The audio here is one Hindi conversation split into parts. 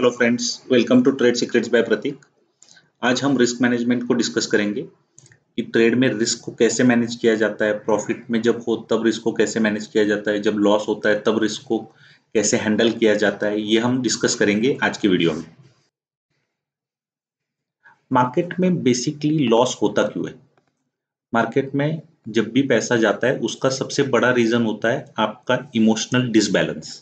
hello friends welcome to trade secrets by Prateek आज हम रिस्क मैनेजमेंट को डिस्कस करेंगे कि ट्रेड में रिस्क को कैसे मैनेज किया जाता है प्रॉफिट में जब हो तब रिस्क को कैसे मैनेज किया जाता है जब लॉस होता है तब रिस्क को कैसे हैंडल किया जाता है ये हम डिस्कस करेंगे आज की वीडियो में मार्केट में बेसिकली लॉस होता क्यों है मार्केट में जब भी पैसा जाता है उसका सबसे बड़ा रीजन होता है आपका इमोशनल डिसबैलेंस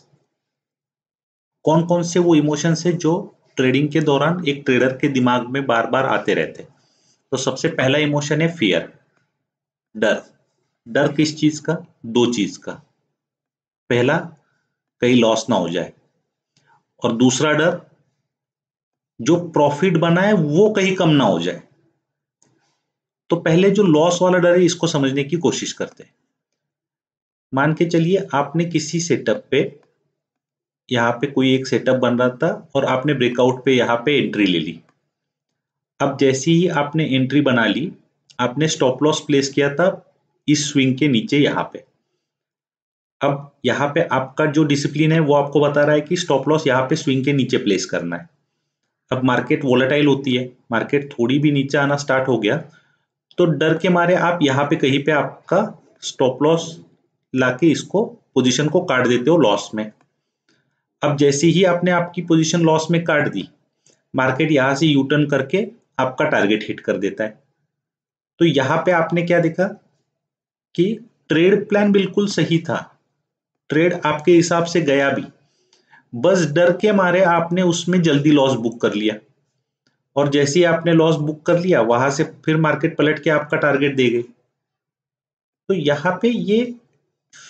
कौन कौन से वो इमोशंस है जो ट्रेडिंग के दौरान एक ट्रेडर के दिमाग में बार बार आते रहते हैं तो सबसे पहला इमोशन है फियर डर डर किस चीज का दो चीज का पहला कहीं लॉस ना हो जाए और दूसरा डर जो प्रॉफिट बना है वो कहीं कम ना हो जाए तो पहले जो लॉस वाला डर है इसको समझने की कोशिश करते हैं मान के चलिए आपने किसी सेटअप पे यहाँ पे कोई एक सेटअप बन रहा था और आपने ब्रेकआउट पे यहाँ पे एंट्री ले ली अब जैसे ही आपने एंट्री बना ली आपने स्टॉप लॉस प्लेस किया था इस स्विंग के नीचे यहाँ पे अब यहाँ पे आपका जो डिसिप्लिन है वो आपको बता रहा है कि स्टॉप लॉस यहाँ पे स्विंग के नीचे प्लेस करना है अब मार्केट वोलेटाइल होती है मार्केट थोड़ी भी नीचे आना स्टार्ट हो गया तो डर के मारे आप यहाँ पे कहीं पे आपका स्टॉप लॉस लाके इसको पोजीशन को काट देते हो लॉस में अब जैसे ही आपने आपकी पोजीशन लॉस में काट दी मार्केट यहां से यूटर्न करके आपका टारगेट हिट कर देता है तो यहां पे आपने क्या देखा कि ट्रेड प्लान बिल्कुल सही था ट्रेड आपके हिसाब से गया भी बस डर के मारे आपने उसमें जल्दी लॉस बुक कर लिया और जैसे ही आपने लॉस बुक कर लिया वहां से फिर मार्केट पलट के आपका टारगेट दे गई तो यहां पे ये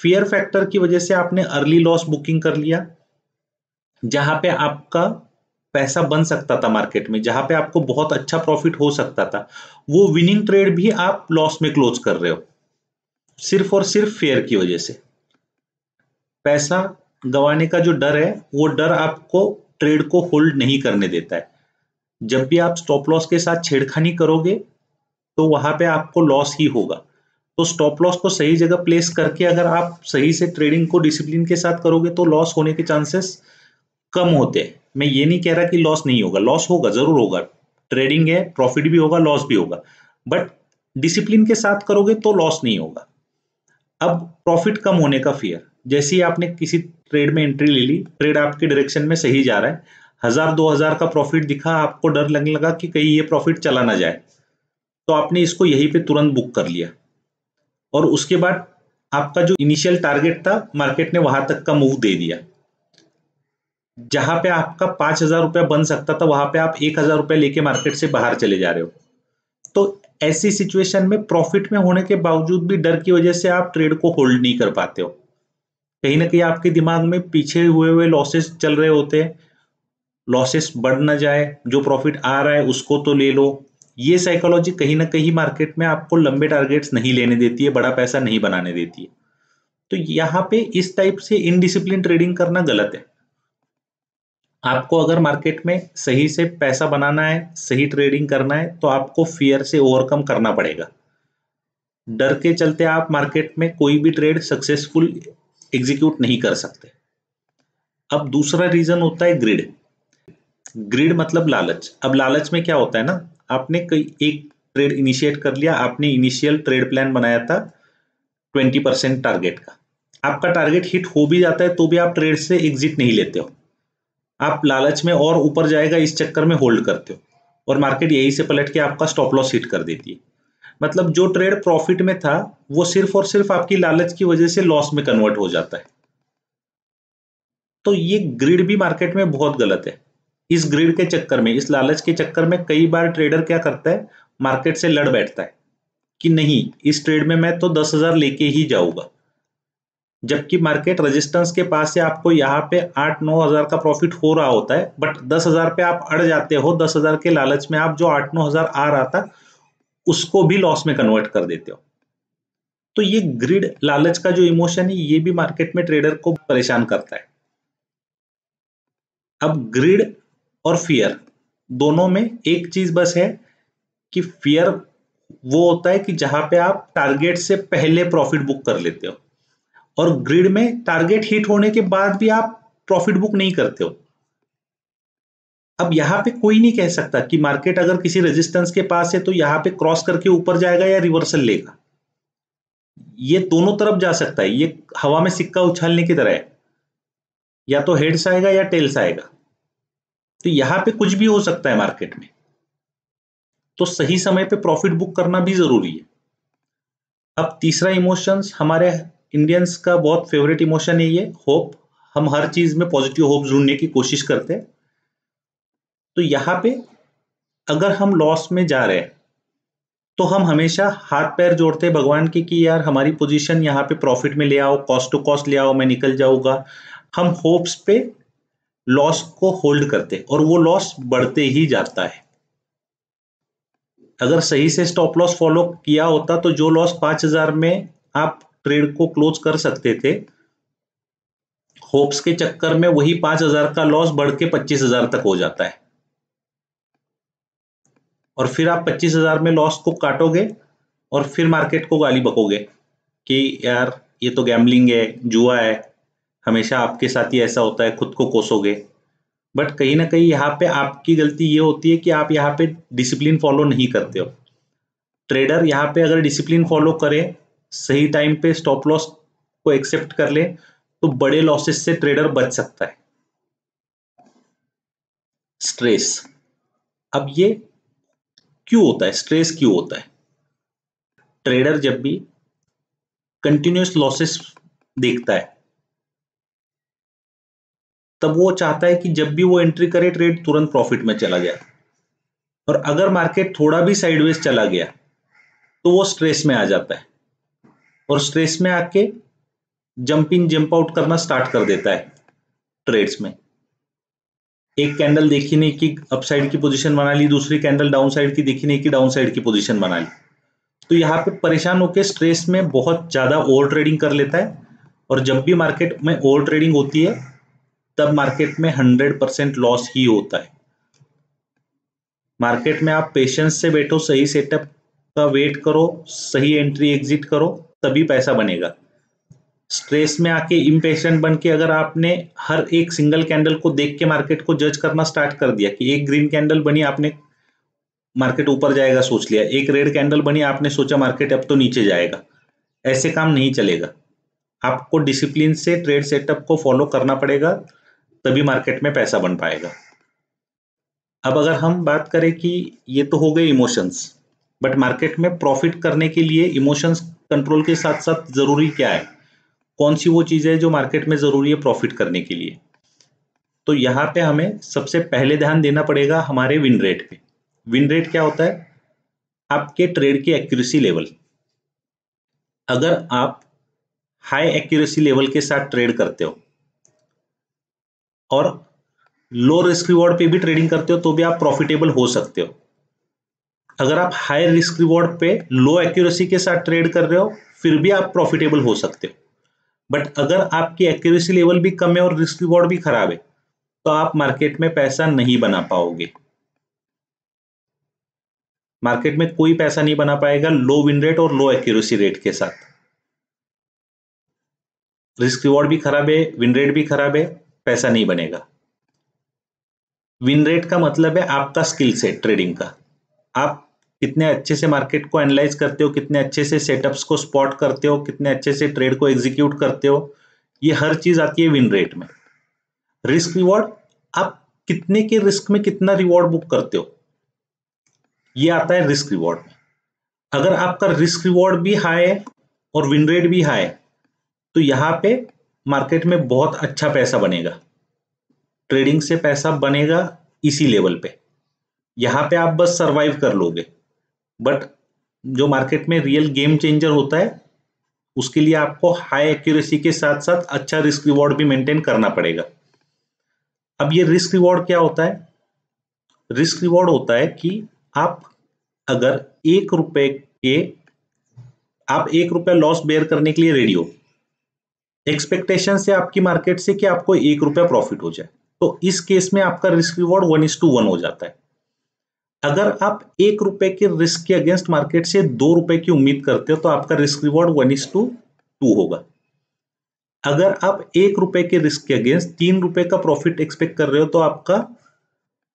फियर फैक्टर की वजह से आपने अर्ली लॉस बुकिंग कर लिया जहां पे आपका पैसा बन सकता था मार्केट में जहां पे आपको बहुत अच्छा प्रॉफिट हो सकता था वो विनिंग ट्रेड भी आप लॉस में क्लोज कर रहे हो सिर्फ और सिर्फ फेयर की वजह से पैसा गवाने का जो डर है वो डर आपको ट्रेड को होल्ड नहीं करने देता है जब भी आप स्टॉप लॉस के साथ छेड़खानी करोगे तो वहां पे आपको लॉस ही होगा तो स्टॉप लॉस को सही जगह प्लेस करके अगर आप सही से ट्रेडिंग को डिसिप्लिन के साथ करोगे तो लॉस होने के चांसेस कम होते हैं मैं ये नहीं कह रहा कि लॉस नहीं होगा लॉस होगा जरूर होगा ट्रेडिंग है प्रॉफिट भी होगा लॉस भी होगा बट डिसिप्लिन के साथ करोगे तो लॉस नहीं होगा अब प्रॉफिट कम होने का फियर जैसे ही आपने किसी ट्रेड में एंट्री ले ली ट्रेड आपके डायरेक्शन में सही जा रहा है हजार दो हजार का प्रॉफिट दिखा आपको डर लगने लगा कि कहीं ये प्रॉफिट चला ना जाए तो आपने इसको यहीं पे तुरंत बुक कर लिया और उसके बाद आपका जो इनिशियल टारगेट था मार्केट ने वहां तक का मूव दे दिया जहां पे आपका पांच हजार रुपया बन सकता था वहां पे आप एक हजार रुपया लेके मार्केट से बाहर चले जा रहे हो तो ऐसी सिचुएशन में प्रॉफिट में होने के बावजूद भी डर की वजह से आप ट्रेड को होल्ड नहीं कर पाते हो कहीं ना कहीं आपके दिमाग में पीछे हुए हुए लॉसेस चल रहे होते हैं लॉसेस बढ़ ना जाए जो प्रॉफिट आ रहा है उसको तो ले लो ये साइकोलॉजी कहीं ना कहीं मार्केट में आपको लंबे टारगेट्स नहीं लेने देती है बड़ा पैसा नहीं बनाने देती है तो यहाँ पे इस टाइप से इनडिसिप्लिन ट्रेडिंग करना गलत है आपको अगर मार्केट में सही से पैसा बनाना है सही ट्रेडिंग करना है तो आपको फियर से ओवरकम करना पड़ेगा डर के चलते आप मार्केट में कोई भी ट्रेड सक्सेसफुल एग्जीक्यूट नहीं कर सकते अब दूसरा रीजन होता है ग्रिड ग्रिड मतलब लालच अब लालच में क्या होता है ना आपने कई एक ट्रेड इनिशिएट कर लिया आपने इनिशियल ट्रेड प्लान बनाया था ट्वेंटी परसेंट टारगेट का आपका टारगेट हिट हो भी जाता है तो भी आप ट्रेड से एग्जिट नहीं लेते हो आप लालच में और ऊपर जाएगा इस चक्कर में होल्ड करते हो और मार्केट यहीं से पलट के आपका स्टॉप लॉस हिट कर देती है मतलब जो ट्रेड प्रॉफिट में था वो सिर्फ और सिर्फ आपकी लालच की वजह से लॉस में कन्वर्ट हो जाता है तो ये ग्रिड भी मार्केट में बहुत गलत है इस ग्रिड के चक्कर में इस लालच के चक्कर में कई बार ट्रेडर क्या करता है मार्केट से लड़ बैठता है कि नहीं इस ट्रेड में मैं तो दस हजार लेके ही जाऊंगा जबकि मार्केट रेजिस्टेंस के पास से आपको यहाँ पे आठ नौ हज़ार का प्रॉफिट हो रहा होता है बट दस हज़ार पे आप अड़ जाते हो दस हज़ार के लालच में आप जो आठ नौ हज़ार आ रहा था उसको भी लॉस में कन्वर्ट कर देते हो तो ये ग्रिड लालच का जो इमोशन है ये भी मार्केट में ट्रेडर को परेशान करता है अब ग्रिड और फियर दोनों में एक चीज बस है कि फियर वो होता है कि जहां पे आप टारगेट से पहले प्रॉफिट बुक कर लेते हो और ग्रिड में टारगेट हिट होने के बाद भी आप प्रॉफिट बुक नहीं करते हो अब यहां पे कोई नहीं कह सकता कि मार्केट अगर किसी रेजिस्टेंस के पास है तो यहां पे क्रॉस करके ऊपर जाएगा या रिवर्सल लेगा ये दोनों तरफ जा सकता है ये हवा में सिक्का उछालने की तरह है या तो हेड्स आएगा या टेल्स आएगा तो यहाँ पे कुछ भी हो सकता है मार्केट में तो सही समय पे प्रॉफिट बुक करना भी जरूरी है अब तीसरा इमोशंस हमारे इंडियंस का बहुत फेवरेट इमोशन है ये होप हम हर चीज़ में पॉजिटिव होप ढूंढने की कोशिश करते तो यहाँ पे अगर हम लॉस में जा रहे हैं तो हम हमेशा हाथ पैर जोड़ते हैं भगवान के कि यार हमारी पोजीशन यहाँ पे प्रॉफिट में ले आओ कॉस्ट टू कॉस्ट ले आओ मैं निकल जाऊंगा हम होप्स पे लॉस को होल्ड करते और वो लॉस बढ़ते ही जाता है अगर सही से स्टॉप लॉस फॉलो किया होता तो जो लॉस पांच हजार में आप ट्रेड को क्लोज कर सकते थे होप्स के चक्कर में वही पांच हजार का लॉस बढ़ के पच्चीस हजार तक हो जाता है और फिर आप पच्चीस हजार में लॉस को काटोगे और फिर मार्केट को गाली बकोगे कि यार ये तो गैम्बलिंग है जुआ है हमेशा आपके साथ ही ऐसा होता है खुद को कोसोगे बट कहीं ना कहीं यहाँ पे आपकी गलती ये होती है कि आप यहाँ पे डिसिप्लिन फॉलो नहीं करते हो ट्रेडर यहाँ पे अगर डिसिप्लिन फॉलो करे सही टाइम पे स्टॉप लॉस को एक्सेप्ट कर ले तो बड़े लॉसेस से ट्रेडर बच सकता है स्ट्रेस अब ये क्यों होता है स्ट्रेस क्यों होता है ट्रेडर जब भी कंटिन्यूस लॉसेस देखता है तब वो चाहता है कि जब भी वो एंट्री करे ट्रेड तुरंत प्रॉफिट में चला जाए और अगर मार्केट थोड़ा भी साइडवेज चला गया तो वो स्ट्रेस में आ जाता है और स्ट्रेस में आके जंप इन जंप आउट करना स्टार्ट कर देता है ट्रेड्स में एक कैंडल देखी नहीं कि अपसाइड की पोजीशन बना ली दूसरी कैंडल डाउन साइड की देखी नहीं कि डाउन साइड की पोजीशन बना ली तो यहाँ पे परेशान होकर स्ट्रेस में बहुत ज़्यादा ओवर ट्रेडिंग कर लेता है और जब भी मार्केट में ओवर ट्रेडिंग होती है तब मार्केट में हंड्रेड परसेंट लॉस ही होता है मार्केट में आप पेशेंस से बैठो सही सेटअप का वेट करो सही एंट्री एग्जिट करो तभी पैसा बनेगा स्ट्रेस में आके इम्पेशेंट बन के अगर आपने हर एक सिंगल कैंडल को देख के मार्केट को जज करना स्टार्ट कर दिया कि एक ग्रीन कैंडल बनी आपने मार्केट ऊपर जाएगा सोच लिया एक रेड कैंडल बनी आपने सोचा मार्केट अब तो नीचे जाएगा ऐसे काम नहीं चलेगा आपको डिसिप्लिन से ट्रेड सेटअप को फॉलो करना पड़ेगा तभी मार्केट में पैसा बन पाएगा अब अगर हम बात करें कि ये तो हो गए इमोशंस बट मार्केट में प्रॉफिट करने के लिए इमोशंस कंट्रोल के साथ साथ ज़रूरी क्या है कौन सी वो चीज़ है जो मार्केट में ज़रूरी है प्रॉफिट करने के लिए तो यहाँ पे हमें सबसे पहले ध्यान देना पड़ेगा हमारे विन रेट पे विन रेट क्या होता है आपके ट्रेड की एक्यूरेसी लेवल अगर आप हाई एक्यूरेसी लेवल के साथ ट्रेड करते हो और लो रिस्क रिवॉर्ड पे भी ट्रेडिंग करते हो तो भी आप प्रॉफिटेबल हो सकते हो अगर आप हाई रिस्क रिवॉर्ड पे लो एक्यूरेसी के साथ ट्रेड कर रहे हो फिर भी आप प्रॉफिटेबल हो सकते हो बट अगर आपकी एक्यूरेसी लेवल भी कम है और रिस्क रिवॉर्ड भी खराब है तो आप मार्केट में पैसा नहीं बना पाओगे मार्केट में कोई पैसा नहीं बना पाएगा लो विन रेट और लो एक्यूरेसी रेट के साथ रिस्क रिवॉर्ड भी खराब है विन रेट भी खराब है पैसा नहीं बनेगा विन रेट का मतलब है आपका स्किल सेट ट्रेडिंग का आप कितने अच्छे से मार्केट को एनालाइज करते हो कितने अच्छे से सेटअप्स को स्पॉट करते हो कितने अच्छे से ट्रेड को एग्जीक्यूट करते हो ये हर चीज आती है विन रेट में रिस्क रिवॉर्ड आप कितने के रिस्क में कितना रिवॉर्ड बुक करते हो ये आता है रिस्क रिवॉर्ड में अगर आपका रिस्क रिवॉर्ड भी हाई है और विन रेट भी हाई है तो यहां पे मार्केट में बहुत अच्छा पैसा बनेगा ट्रेडिंग से पैसा बनेगा इसी लेवल पे यहां पे आप बस सरवाइव कर लोगे बट जो मार्केट में रियल गेम चेंजर होता है उसके लिए आपको हाई एक्यूरेसी के साथ साथ अच्छा रिस्क रिवॉर्ड भी मेंटेन करना पड़ेगा अब ये रिस्क रिवॉर्ड क्या होता है रिस्क रिवॉर्ड होता है कि आप अगर एक रुपए के आप एक रुपया लॉस बेयर करने के लिए रेडी हो एक्सपेक्टेशन से आपकी मार्केट से कि आपको एक रुपया प्रॉफिट हो जाए तो इस केस में आपका risk reward one is to one हो जाता है अगर आप एक रुपए के रिस्क के अगेंस्ट मार्केट से दो रुपए की उम्मीद करते हो तो आपका risk reward one is to two होगा अगर आप एक रुपए के रिस्क के अगेंस्ट तीन रुपए का प्रॉफिट एक्सपेक्ट कर रहे हो तो आपका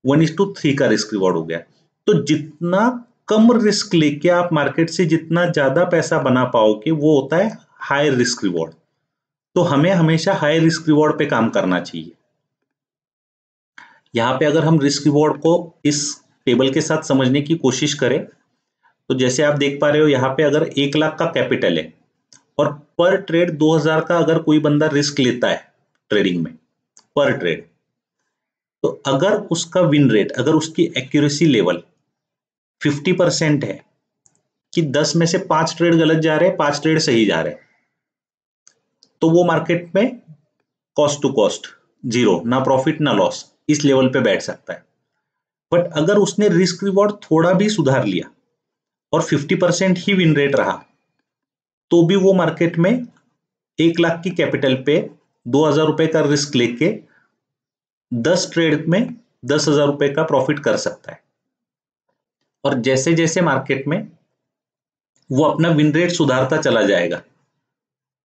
वन इज टू थ्री का रिस्क रिवॉर्ड हो गया तो जितना कम रिस्क लेके आप मार्केट से जितना ज्यादा पैसा बना पाओगे वो होता है हाई रिस्क रिवॉर्ड तो हमें हमेशा हाई रिस्क रिवॉर्ड पे काम करना चाहिए यहां पे अगर हम रिस्क रिवॉर्ड को इस टेबल के साथ समझने की कोशिश करें तो जैसे आप देख पा रहे हो यहाँ पे अगर एक लाख का कैपिटल है और पर ट्रेड 2000 का अगर कोई बंदा रिस्क लेता है ट्रेडिंग में पर ट्रेड तो अगर उसका विन रेट अगर उसकी एक्यूरेसी लेवल 50 परसेंट है कि 10 में से पांच ट्रेड गलत जा रहे हैं पांच ट्रेड सही जा रहे तो वो मार्केट में कॉस्ट टू कॉस्ट जीरो ना प्रॉफिट ना लॉस इस लेवल पे बैठ सकता है बट अगर उसने रिस्क रिवॉर्ड थोड़ा भी सुधार लिया और 50 परसेंट ही विन रेट रहा तो भी वो मार्केट में एक लाख की कैपिटल पे दो हजार रुपए का रिस्क लेके दस ट्रेड में दस हजार रुपए का प्रॉफिट कर सकता है और जैसे जैसे मार्केट में वो अपना विन रेट सुधारता चला जाएगा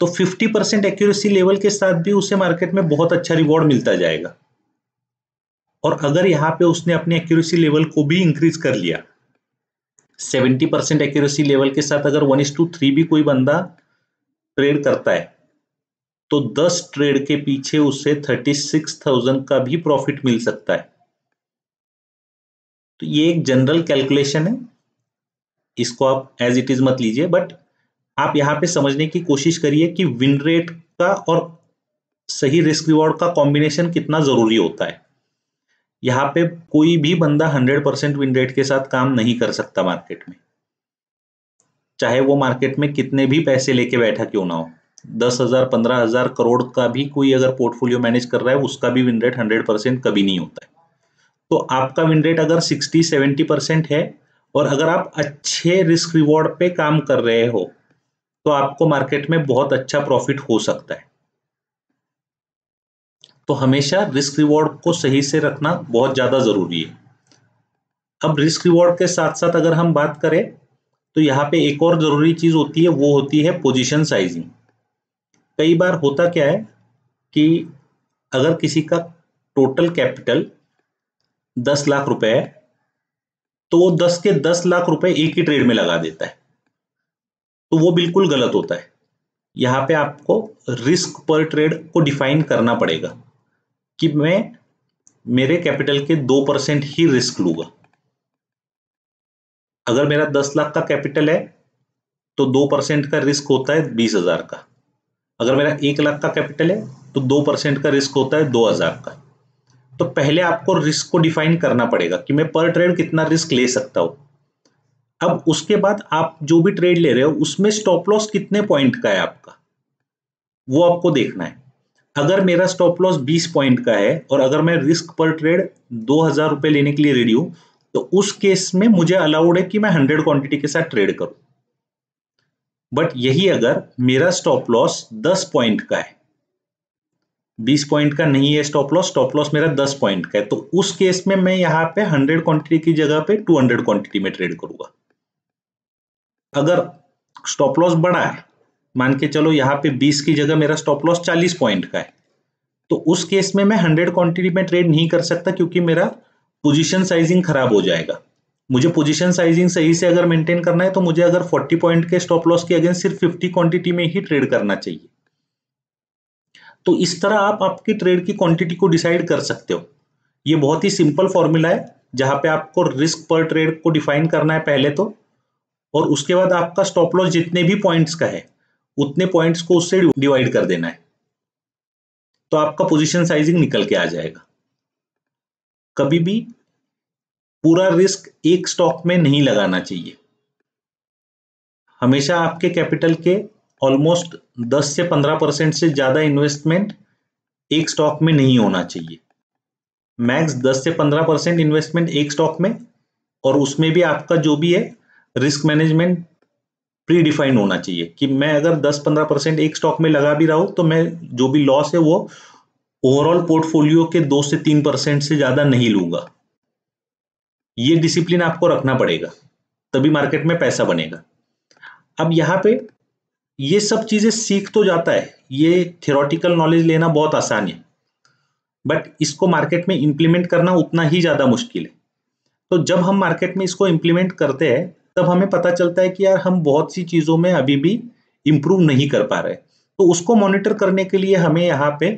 तो 50 परसेंट एक्यूरेसी लेवल के साथ भी उसे मार्केट में बहुत अच्छा रिवॉर्ड मिलता जाएगा और अगर यहां पे उसने अपने एक्यूरेसी लेवल को भी इंक्रीज कर लिया 70 परसेंट एक्यूरेसी लेवल के साथ अगर वन इज टू थ्री भी कोई बंदा ट्रेड करता है तो 10 ट्रेड के पीछे उसे 36,000 का भी प्रॉफिट मिल सकता है तो ये एक जनरल कैलकुलेशन है इसको आप एज इट इज मत लीजिए बट आप यहां पे समझने की कोशिश करिए कि विन रेट का और सही रिस्क रिवॉर्ड का कॉम्बिनेशन कितना जरूरी होता है यहाँ पे कोई भी बंदा 100 परसेंट विन रेट के साथ काम नहीं कर सकता मार्केट में चाहे वो मार्केट में कितने भी पैसे लेके बैठा क्यों ना हो दस हजार पंद्रह हजार करोड़ का भी कोई अगर पोर्टफोलियो मैनेज कर रहा है उसका भी विन रेट हंड्रेड परसेंट कभी नहीं होता है तो आपका विन रेट अगर सिक्सटी सेवेंटी परसेंट है और अगर आप अच्छे रिस्क रिवॉर्ड पे काम कर रहे हो तो आपको मार्केट में बहुत अच्छा प्रॉफिट हो सकता है तो हमेशा रिस्क रिवॉर्ड को सही से रखना बहुत ज़्यादा ज़रूरी है अब रिस्क रिवॉर्ड के साथ साथ अगर हम बात करें तो यहाँ पे एक और ज़रूरी चीज़ होती है वो होती है पोजीशन साइजिंग कई बार होता क्या है कि अगर किसी का टोटल कैपिटल दस लाख रुपए है तो वो दस के दस लाख रुपए एक ही ट्रेड में लगा देता है तो वो बिल्कुल गलत होता है यहाँ पे आपको रिस्क पर ट्रेड को डिफाइन करना पड़ेगा कि मैं मेरे कैपिटल के दो परसेंट ही रिस्क लूंगा अगर मेरा दस लाख का कैपिटल है तो दो परसेंट का रिस्क होता है बीस हजार का अगर मेरा एक लाख का कैपिटल है तो दो परसेंट का रिस्क होता है दो हजार का तो पहले आपको रिस्क को डिफाइन करना पड़ेगा कि मैं पर ट्रेड कितना रिस्क ले सकता हूं अब उसके बाद आप जो भी ट्रेड ले रहे हो उसमें स्टॉप लॉस कितने पॉइंट का है आपका वो आपको देखना है अगर मेरा स्टॉप लॉस 20 पॉइंट का है और अगर मैं रिस्क पर ट्रेड दो हजार रुपए लेने के लिए रेडी हूं तो उस केस में मुझे अलाउड है कि मैं हंड्रेड क्वांटिटी के साथ ट्रेड करूं बट यही अगर मेरा स्टॉप लॉस दस पॉइंट का है बीस पॉइंट का नहीं है स्टॉप लॉस स्टॉप लॉस मेरा दस पॉइंट का है तो उस केस में मैं यहां पे हंड्रेड क्वांटिटी की जगह पे टू हंड्रेड क्वांटिटी में ट्रेड करूंगा अगर स्टॉप लॉस बड़ा है मान के चलो यहाँ पे 20 की जगह मेरा स्टॉप लॉस 40 पॉइंट का है तो उस केस में मैं 100 क्वांटिटी में ट्रेड नहीं कर सकता क्योंकि मेरा पोजीशन साइजिंग खराब हो जाएगा मुझे पोजीशन साइजिंग सही से अगर मेंटेन करना है तो मुझे अगर 40 पॉइंट के स्टॉप लॉस के अगेंस्ट सिर्फ 50 क्वांटिटी में ही ट्रेड करना चाहिए तो इस तरह आप आपकी ट्रेड की क्वांटिटी को डिसाइड कर सकते हो ये बहुत ही सिंपल फॉर्मूला है जहां पे आपको रिस्क पर ट्रेड को डिफाइन करना है पहले तो और उसके बाद आपका स्टॉप लॉस जितने भी पॉइंट्स का है उतने पॉइंट्स को उससे डिवाइड कर देना है तो आपका पोजीशन साइजिंग निकल के आ जाएगा कभी भी पूरा रिस्क एक स्टॉक में नहीं लगाना चाहिए हमेशा आपके कैपिटल के ऑलमोस्ट 10 से 15 परसेंट से ज़्यादा इन्वेस्टमेंट एक स्टॉक में नहीं होना चाहिए मैक्स 10 से 15 परसेंट इन्वेस्टमेंट एक स्टॉक में और उसमें भी आपका जो भी है रिस्क मैनेजमेंट प्रीडिफाइंड होना चाहिए कि मैं अगर 10-15 परसेंट एक स्टॉक में लगा भी रहा हूं तो मैं जो भी लॉस है वो ओवरऑल पोर्टफोलियो के दो से तीन परसेंट से ज्यादा नहीं लूंगा ये डिसिप्लिन आपको रखना पड़ेगा तभी मार्केट में पैसा बनेगा अब यहाँ पे ये सब चीजें सीख तो जाता है ये थियोरटिकल नॉलेज लेना बहुत आसान है बट इसको मार्केट में इम्प्लीमेंट करना उतना ही ज्यादा मुश्किल है तो जब हम मार्केट में इसको इम्प्लीमेंट करते हैं तब हमें पता चलता है कि यार हम बहुत सी चीज़ों में अभी भी इम्प्रूव नहीं कर पा रहे तो उसको मॉनिटर करने के लिए हमें यहाँ पे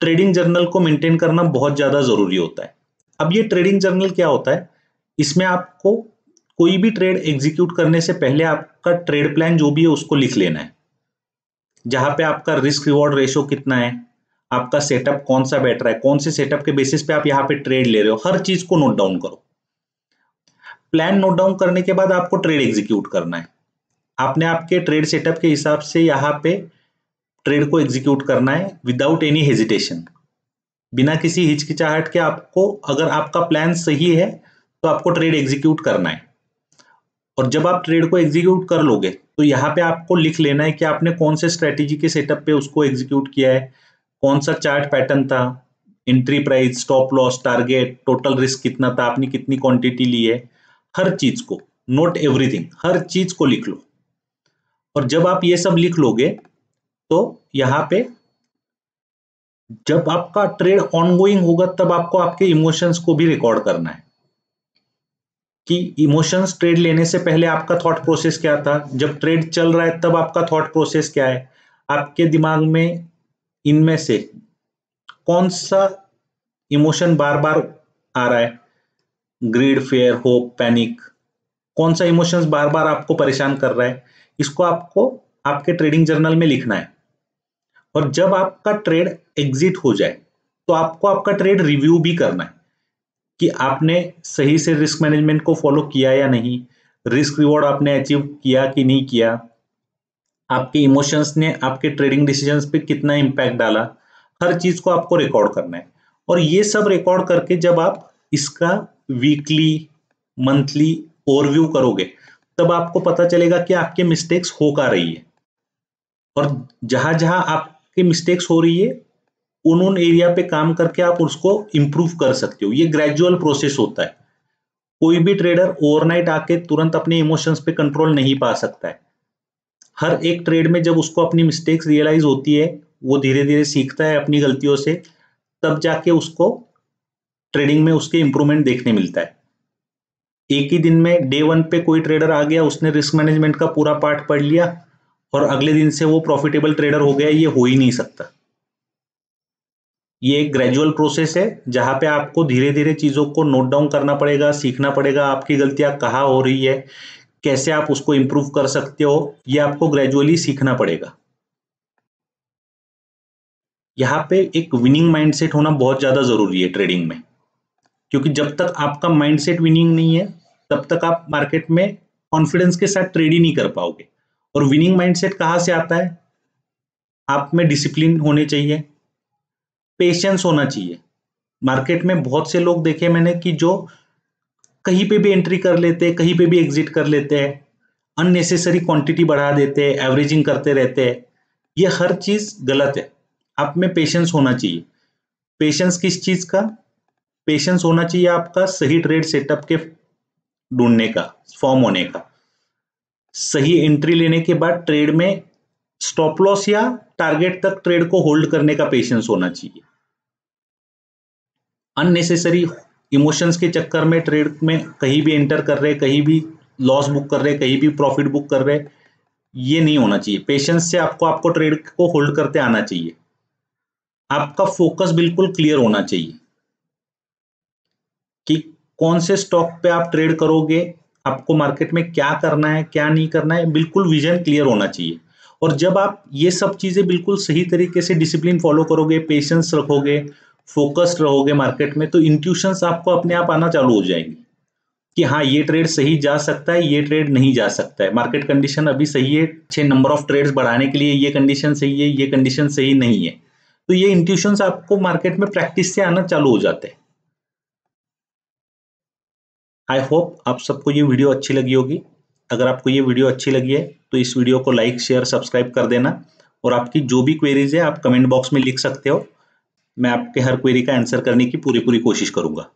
ट्रेडिंग जर्नल को मेंटेन करना बहुत ज़्यादा ज़रूरी होता है अब ये ट्रेडिंग जर्नल क्या होता है इसमें आपको कोई भी ट्रेड एग्जीक्यूट करने से पहले आपका ट्रेड प्लान जो भी है उसको लिख लेना है जहां पे आपका रिस्क रिवॉर्ड रेशो कितना है आपका सेटअप कौन सा बेटर है कौन से सेटअप के बेसिस पे आप यहाँ पे ट्रेड ले रहे हो हर चीज़ को नोट डाउन करो प्लान नोट डाउन करने के बाद आपको ट्रेड एग्जीक्यूट करना है आपने आपके ट्रेड सेटअप के हिसाब से यहाँ पे ट्रेड को एग्जीक्यूट करना है विदाउट एनी हेजिटेशन बिना किसी हिचकिचाहट के आपको अगर आपका प्लान सही है तो आपको ट्रेड एग्जीक्यूट करना है और जब आप ट्रेड को एग्जीक्यूट कर लोगे तो यहाँ पे आपको लिख लेना है कि आपने कौन से स्ट्रेटेजी के सेटअप पे उसको एग्जीक्यूट किया है कौन सा चार्ट पैटर्न था entry price stop loss target total risk कितना था आपने कितनी क्वांटिटी ली है हर चीज को नोट एवरीथिंग हर चीज को लिख लो और जब आप ये सब लिख लोगे तो यहां पे जब आपका ट्रेड ऑनगोइंग होगा तब आपको आपके इमोशंस को भी रिकॉर्ड करना है कि इमोशंस ट्रेड लेने से पहले आपका थॉट प्रोसेस क्या था जब ट्रेड चल रहा है तब आपका थॉट प्रोसेस क्या है आपके दिमाग में इनमें से कौन सा इमोशन बार बार आ रहा है ग्रीड फेयर होप पैनिक कौन सा इमोशंस बार बार आपको परेशान कर रहा है इसको आपको आपके ट्रेडिंग जर्नल में लिखना है और जब आपका ट्रेड एग्जिट हो जाए तो आपको आपका ट्रेड रिव्यू भी करना है कि आपने सही से रिस्क मैनेजमेंट को फॉलो किया या नहीं रिस्क रिवॉर्ड आपने अचीव किया कि नहीं किया आपके इमोशंस ने आपके ट्रेडिंग डिसीजंस पे कितना इम्पैक्ट डाला हर चीज़ को आपको रिकॉर्ड करना है और ये सब रिकॉर्ड करके जब आप इसका वीकली मंथली ओवरव्यू करोगे तब आपको पता चलेगा कि आपके मिस्टेक्स हो का रही है और जहां जहां आपके मिस्टेक्स हो रही है उन उन एरिया पे काम करके आप उसको इम्प्रूव कर सकते हो ये ग्रेजुअल प्रोसेस होता है कोई भी ट्रेडर ओवरनाइट आके तुरंत अपने इमोशंस पे कंट्रोल नहीं पा सकता है हर एक ट्रेड में जब उसको अपनी मिस्टेक्स रियलाइज होती है वो धीरे धीरे सीखता है अपनी गलतियों से तब जाके उसको ट्रेडिंग में उसके इंप्रूवमेंट देखने मिलता है एक ही दिन में डे वन पे कोई ट्रेडर आ गया उसने रिस्क मैनेजमेंट का पूरा पार्ट पढ़ लिया और अगले दिन से वो प्रॉफिटेबल ट्रेडर हो गया ये हो ही नहीं सकता ये एक ग्रेजुअल प्रोसेस है जहां पे आपको धीरे धीरे चीज़ों को नोट डाउन करना पड़ेगा सीखना पड़ेगा आपकी गलतियां कहाँ हो रही है कैसे आप उसको इंप्रूव कर सकते हो ये आपको ग्रेजुअली सीखना पड़ेगा यहाँ पे एक विनिंग माइंडसेट होना बहुत ज़्यादा ज़रूरी है ट्रेडिंग में क्योंकि जब तक आपका माइंडसेट विनिंग नहीं है तब तक आप मार्केट में कॉन्फिडेंस के साथ ट्रेड ही नहीं कर पाओगे और विनिंग माइंडसेट कहाँ से आता है आप में डिसिप्लिन होने चाहिए पेशेंस होना चाहिए मार्केट में बहुत से लोग देखे मैंने कि जो कहीं पे भी एंट्री कर लेते हैं कहीं पे भी एग्जिट कर लेते हैं अननेसेसरी क्वांटिटी बढ़ा देते हैं एवरेजिंग करते रहते हैं ये हर चीज़ गलत है आप में पेशेंस होना चाहिए पेशेंस किस चीज़ का पेशेंस होना चाहिए आपका सही ट्रेड सेटअप के ढूंढने का फॉर्म होने का सही एंट्री लेने के बाद ट्रेड में स्टॉप लॉस या टारगेट तक ट्रेड को होल्ड करने का पेशेंस होना चाहिए अननेसेसरी इमोशंस के चक्कर में ट्रेड में कहीं भी एंटर कर रहे कहीं भी लॉस बुक कर रहे कहीं भी प्रॉफिट बुक कर रहे ये नहीं होना चाहिए पेशेंस से आपको आपको ट्रेड को होल्ड करते आना चाहिए आपका फोकस बिल्कुल क्लियर होना चाहिए कि कौन से स्टॉक पे आप ट्रेड करोगे आपको मार्केट में क्या करना है क्या नहीं करना है बिल्कुल विजन क्लियर होना चाहिए और जब आप ये सब चीज़ें बिल्कुल सही तरीके से डिसिप्लिन फॉलो करोगे पेशेंस रखोगे फोकस्ड रहोगे मार्केट में तो इंट्यूशंस आपको अपने आप आना चालू हो जाएंगे कि हाँ ये ट्रेड सही जा सकता है ये ट्रेड नहीं जा सकता है मार्केट कंडीशन अभी सही है अच्छे नंबर ऑफ ट्रेड्स बढ़ाने के लिए ये कंडीशन सही है ये कंडीशन सही नहीं है तो ये इंट्यूशंस आपको मार्केट में प्रैक्टिस से आना चालू हो जाते हैं आई होप आप सबको ये वीडियो अच्छी लगी होगी अगर आपको ये वीडियो अच्छी लगी है तो इस वीडियो को लाइक शेयर सब्सक्राइब कर देना और आपकी जो भी क्वेरीज है आप कमेंट बॉक्स में लिख सकते हो मैं आपके हर क्वेरी का आंसर करने की पूरी पूरी कोशिश करूंगा